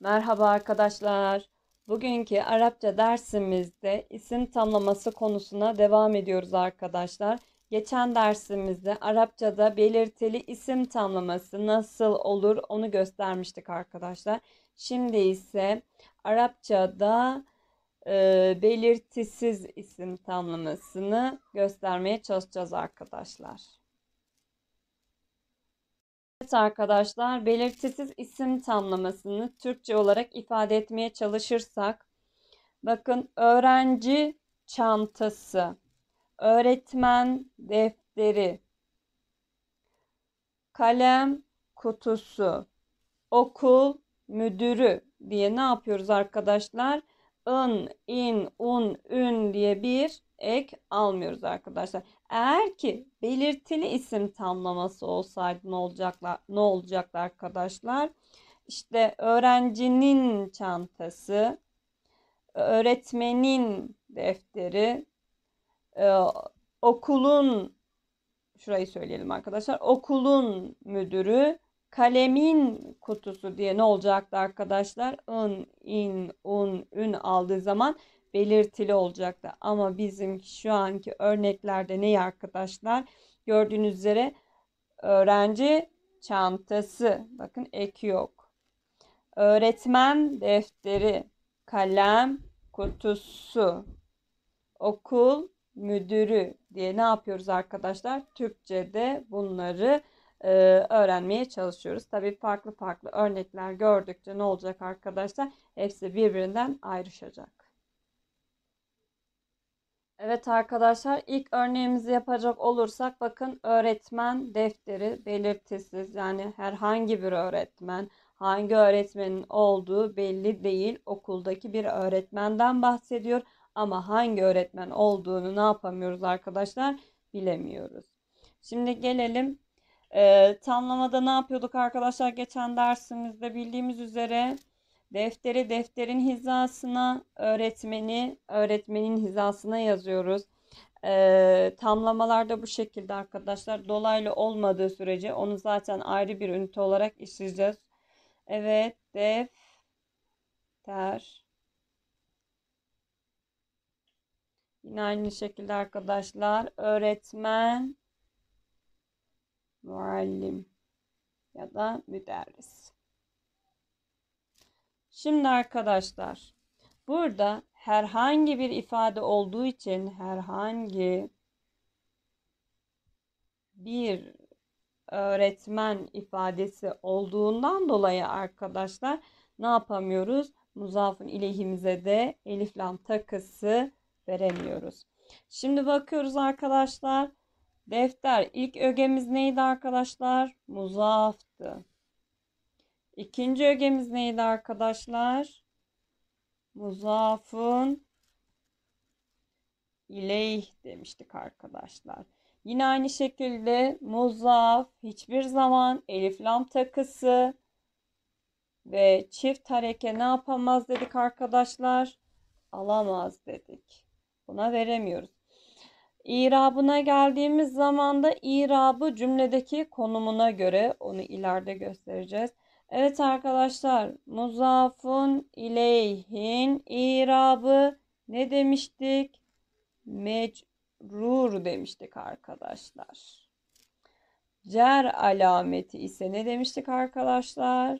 Merhaba arkadaşlar. Bugünkü Arapça dersimizde isim tamlaması konusuna devam ediyoruz arkadaşlar. Geçen dersimizde Arapçada belirtili isim tamlaması nasıl olur onu göstermiştik arkadaşlar. Şimdi ise Arapçada e, belirtisiz isim tamlamasını göstermeye çalışacağız arkadaşlar. Evet arkadaşlar belirtisiz isim tamlamasını Türkçe olarak ifade etmeye çalışırsak bakın öğrenci çantası, öğretmen defteri, kalem kutusu, okul müdürü diye ne yapıyoruz arkadaşlar? ın, in, un, ün diye bir ek almıyoruz arkadaşlar. Eğer ki belirtili isim tamlaması olsaydı ne olacaklar? Ne olacaklar arkadaşlar? İşte öğrencinin çantası, öğretmenin defteri, e, okulun şurayı söyleyelim arkadaşlar. Okulun müdürü, kalemin kutusu diye ne olacaktı arkadaşlar? ın, in, un, ün aldığı zaman belirtili olacaktı. Ama bizim şu anki örneklerde ne arkadaşlar? Gördüğünüz üzere öğrenci çantası. Bakın ek yok. Öğretmen defteri, kalem kutusu, okul müdürü diye ne yapıyoruz arkadaşlar? Türkçe'de bunları e, öğrenmeye çalışıyoruz. Tabii farklı farklı örnekler gördükçe ne olacak arkadaşlar? Hepsi birbirinden ayrışacak. Evet arkadaşlar ilk örneğimizi yapacak olursak bakın öğretmen defteri belirtisiz yani herhangi bir öğretmen hangi öğretmenin olduğu belli değil okuldaki bir öğretmenden bahsediyor ama hangi öğretmen olduğunu ne yapamıyoruz arkadaşlar bilemiyoruz. Şimdi gelelim e, tamlamada ne yapıyorduk arkadaşlar geçen dersimizde bildiğimiz üzere Defteri defterin hizasına, öğretmeni öğretmenin hizasına yazıyoruz. E, ee, tamlamalarda bu şekilde arkadaşlar. Dolaylı olmadığı sürece onu zaten ayrı bir ünite olarak işleyeceğiz. Evet, defter. Yine aynı şekilde arkadaşlar. Öğretmen, muallim ya da müderris. Şimdi arkadaşlar burada herhangi bir ifade olduğu için herhangi bir öğretmen ifadesi olduğundan dolayı arkadaşlar ne yapamıyoruz? Muzafın ilehimize de elif lam takısı veremiyoruz. Şimdi bakıyoruz arkadaşlar. Defter ilk ögemiz neydi arkadaşlar? Muzaftı. İkinci ögemiz neydi arkadaşlar? Muzafın ileyh demiştik arkadaşlar. Yine aynı şekilde muzaf hiçbir zaman elif lam takısı ve çift hareke ne yapamaz dedik arkadaşlar? Alamaz dedik. Buna veremiyoruz. İrabına geldiğimiz zaman da irabı cümledeki konumuna göre onu ileride göstereceğiz. Evet arkadaşlar muzafun ileyhin irabı ne demiştik? Mecrur demiştik arkadaşlar. Cer alameti ise ne demiştik arkadaşlar?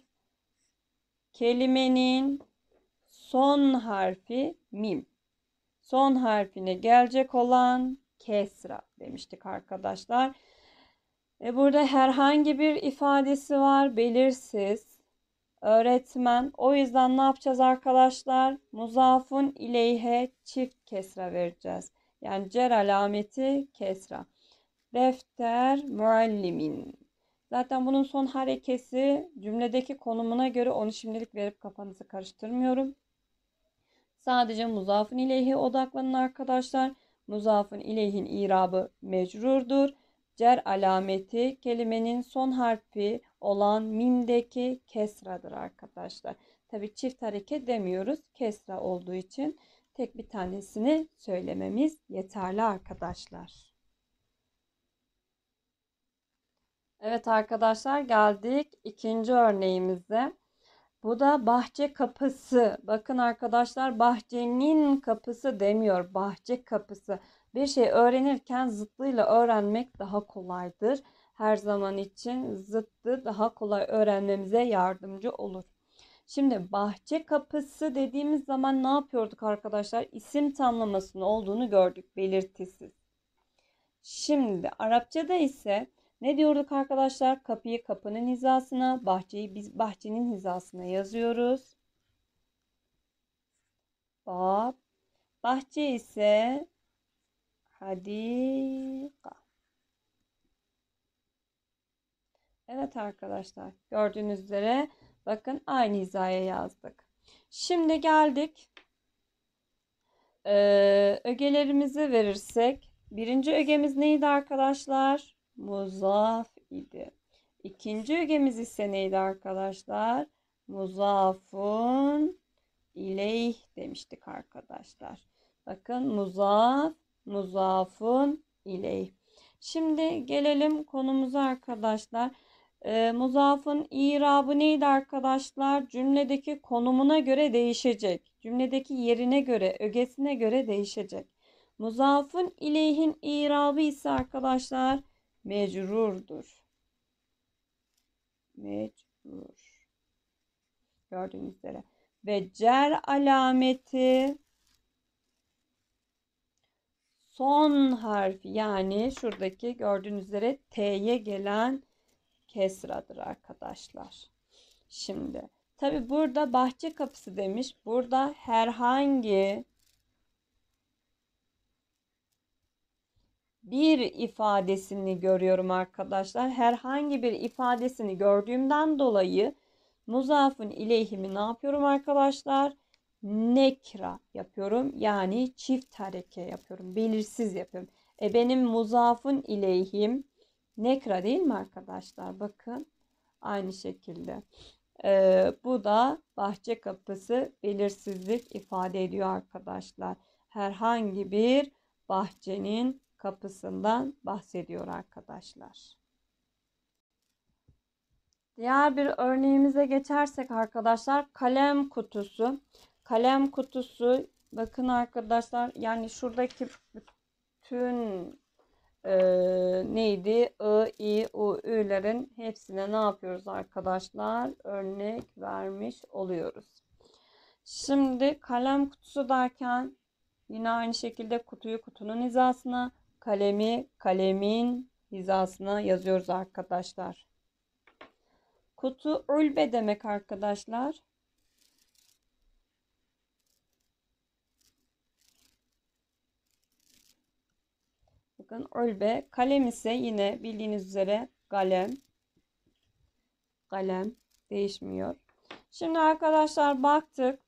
Kelimenin son harfi mim. Son harfine gelecek olan kesra demiştik arkadaşlar. Ve burada herhangi bir ifadesi var, belirsiz. Öğretmen. O yüzden ne yapacağız arkadaşlar? Muzafun ileyhe çift kesra vereceğiz. Yani cer alameti kesra. Defter muallimin. Zaten bunun son harekesi cümledeki konumuna göre onu şimdilik verip kafanızı karıştırmıyorum. Sadece muzafun ileyhi odaklanın arkadaşlar. Muzafun ileyhin irabı mecrurdur. Cer alameti kelimenin son harfi olan mimdeki kesradır arkadaşlar. Tabi çift hareket demiyoruz. Kesra olduğu için tek bir tanesini söylememiz yeterli arkadaşlar. Evet arkadaşlar geldik ikinci örneğimize. Bu da bahçe kapısı. Bakın arkadaşlar bahçenin kapısı demiyor. Bahçe kapısı. Bir şey öğrenirken zıttıyla öğrenmek daha kolaydır. Her zaman için zıttı daha kolay öğrenmemize yardımcı olur. Şimdi bahçe kapısı dediğimiz zaman ne yapıyorduk arkadaşlar? İsim tamlamasının olduğunu gördük belirtisiz. Şimdi Arapçada ise ne diyorduk arkadaşlar? Kapıyı kapının hizasına, bahçeyi biz bahçenin hizasına yazıyoruz. Bab. Bahçe ise hadika. Evet arkadaşlar gördüğünüz üzere bakın aynı hizaya yazdık. Şimdi geldik. Ee, ögelerimizi verirsek. Birinci ögemiz neydi arkadaşlar? muzaf idi. İkinci ögemiz ise neydi arkadaşlar? Muzafun ileyh demiştik arkadaşlar. Bakın muzaf, muzafun ileyh. Şimdi gelelim konumuza arkadaşlar. E, ee, muzafın irabı neydi arkadaşlar? Cümledeki konumuna göre değişecek. Cümledeki yerine göre, ögesine göre değişecek. Muzafın ileyhin irabı ise arkadaşlar mecrurdur. Mecrur. Gördüğünüz üzere. Ve cer alameti son harfi yani şuradaki gördüğünüz üzere T'ye gelen kesradır arkadaşlar. Şimdi tabi burada bahçe kapısı demiş. Burada herhangi bir ifadesini görüyorum arkadaşlar. Herhangi bir ifadesini gördüğümden dolayı muzafın ileyhimi ne yapıyorum arkadaşlar? Nekra yapıyorum. Yani çift hareke yapıyorum. Belirsiz yapıyorum. E benim muzafın ileyhim nekra değil mi arkadaşlar? Bakın aynı şekilde. E, bu da bahçe kapısı belirsizlik ifade ediyor arkadaşlar. Herhangi bir bahçenin kapısından bahsediyor arkadaşlar. Diğer bir örneğimize geçersek arkadaşlar kalem kutusu. Kalem kutusu bakın arkadaşlar yani şuradaki bütün e, neydi? I, I, U, Ü'lerin hepsine ne yapıyoruz arkadaşlar? Örnek vermiş oluyoruz. Şimdi kalem kutusu derken yine aynı şekilde kutuyu kutunun hizasına kalemi kalemin hizasına yazıyoruz arkadaşlar. Kutu ulbe demek arkadaşlar. Bakın ulbe. Kalem ise yine bildiğiniz üzere kalem. Kalem değişmiyor. Şimdi arkadaşlar baktık.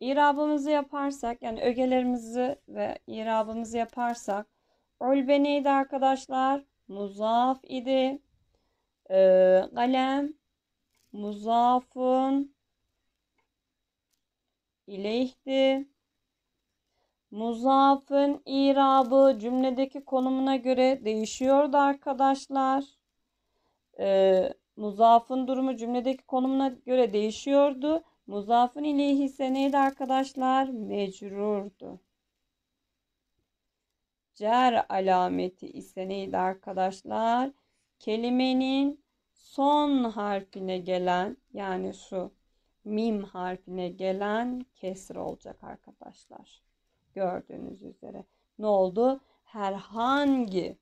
İrabımızı yaparsak yani ögelerimizi ve irabımızı yaparsak Ulbe neydi arkadaşlar? Muzaf idi. Ee, kalem muzafın ileyhti. Muzafın irabı cümledeki konumuna göre değişiyordu arkadaşlar. Ee, muzafın durumu cümledeki konumuna göre değişiyordu. Muzafın ileyhi ise neydi arkadaşlar? Mecrurdu cer alameti ise neydi arkadaşlar? Kelimenin son harfine gelen yani şu mim harfine gelen kesir olacak arkadaşlar. Gördüğünüz üzere. Ne oldu? Herhangi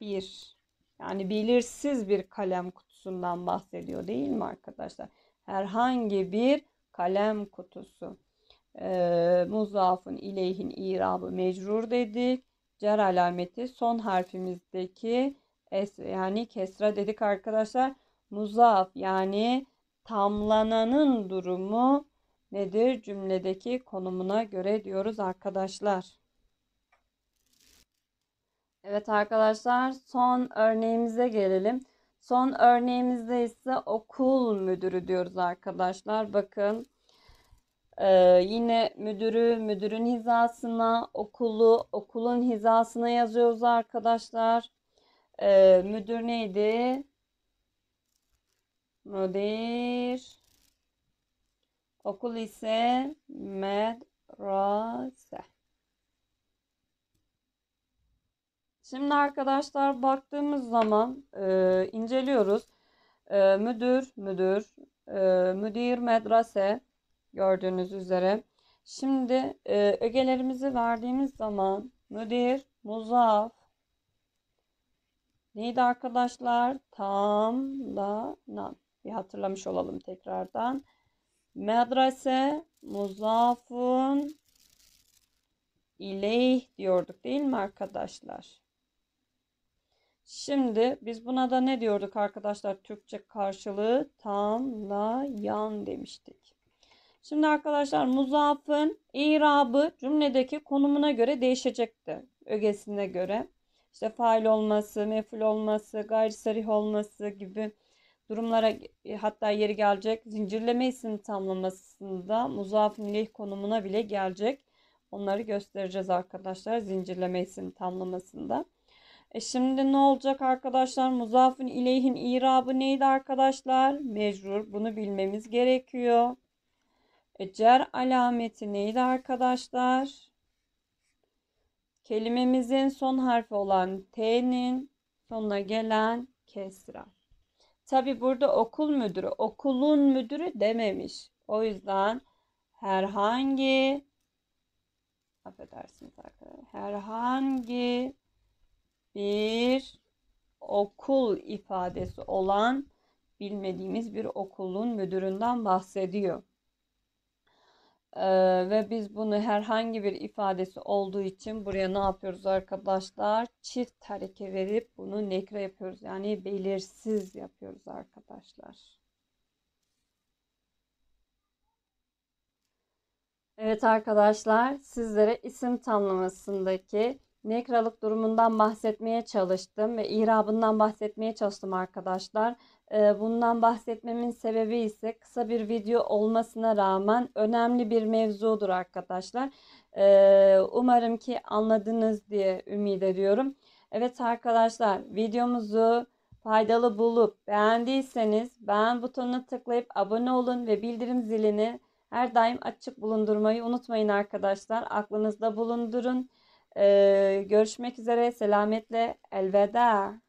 bir yani belirsiz bir kalem kutusundan bahsediyor değil mi arkadaşlar? Herhangi bir kalem kutusu. E, ee, muzafın ileyhin irabı mecrur dedik. Cer alameti son harfimizdeki es yani kesra dedik arkadaşlar. Muzaf yani tamlananın durumu nedir? Cümledeki konumuna göre diyoruz arkadaşlar. Evet arkadaşlar son örneğimize gelelim. Son örneğimizde ise okul müdürü diyoruz arkadaşlar. Bakın ee, yine müdürü müdürün hizasına, okulu okulun hizasına yazıyoruz arkadaşlar. Ee, müdür neydi? Müdür. Okul ise medrese. Şimdi arkadaşlar baktığımız zaman e, inceliyoruz. E, müdür, müdür, e, müdür medrese gördüğünüz üzere. Şimdi e, ögelerimizi verdiğimiz zaman müdür, muzaf, neydi arkadaşlar? Tam, da, nan. Bir hatırlamış olalım tekrardan. Medrese, muzafun, ileyh diyorduk değil mi arkadaşlar? Şimdi biz buna da ne diyorduk arkadaşlar? Türkçe karşılığı tamlayan demiştik. Şimdi arkadaşlar muzafın irabı cümledeki konumuna göre değişecekti Ögesine göre. İşte fail olması, meful olması, gayri sarih olması gibi durumlara hatta yeri gelecek. Zincirleme isim tamlamasında muzafın leh konumuna bile gelecek. Onları göstereceğiz arkadaşlar zincirleme isim tamlamasında. E şimdi ne olacak arkadaşlar? Muzafın ileyhin irabı neydi arkadaşlar? Mecrur. Bunu bilmemiz gerekiyor. E cer alameti neydi arkadaşlar? Kelimemizin son harfi olan T'nin sonuna gelen kesra. Tabi burada okul müdürü, okulun müdürü dememiş. O yüzden herhangi affedersiniz arkadaşlar. Herhangi bir okul ifadesi olan bilmediğimiz bir okulun müdüründen bahsediyor. Ee, ve biz bunu herhangi bir ifadesi olduğu için buraya ne yapıyoruz arkadaşlar? Çift hareke verip bunu nekre yapıyoruz. Yani belirsiz yapıyoruz arkadaşlar. Evet arkadaşlar sizlere isim tamlamasındaki nekralık durumundan bahsetmeye çalıştım ve irabından bahsetmeye çalıştım arkadaşlar. Ee, bundan bahsetmemin sebebi ise kısa bir video olmasına rağmen önemli bir mevzudur arkadaşlar. Ee, umarım ki anladınız diye ümit ediyorum. Evet arkadaşlar videomuzu faydalı bulup beğendiyseniz beğen butonuna tıklayıp abone olun ve bildirim zilini her daim açık bulundurmayı unutmayın arkadaşlar. Aklınızda bulundurun. Ee, görüşmek üzere. Selametle. Elveda.